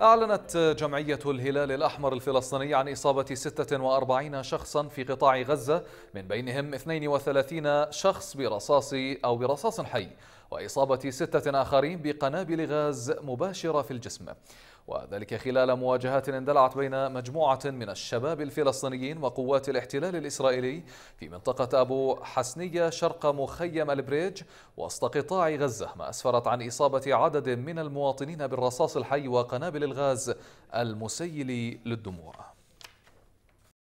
أعلنت جمعية الهلال الأحمر الفلسطيني عن إصابة 46 شخصا في قطاع غزة من بينهم 32 شخص برصاص أو برصاص حي وإصابة ستة آخرين بقنابل غاز مباشرة في الجسم وذلك خلال مواجهات اندلعت بين مجموعة من الشباب الفلسطينيين وقوات الاحتلال الإسرائيلي في منطقة أبو حسنية شرق مخيم البريج وسط قطاع غزة ما أسفرت عن إصابة عدد من المواطنين بالرصاص الحي وقنابل الغاز المسيل للدموع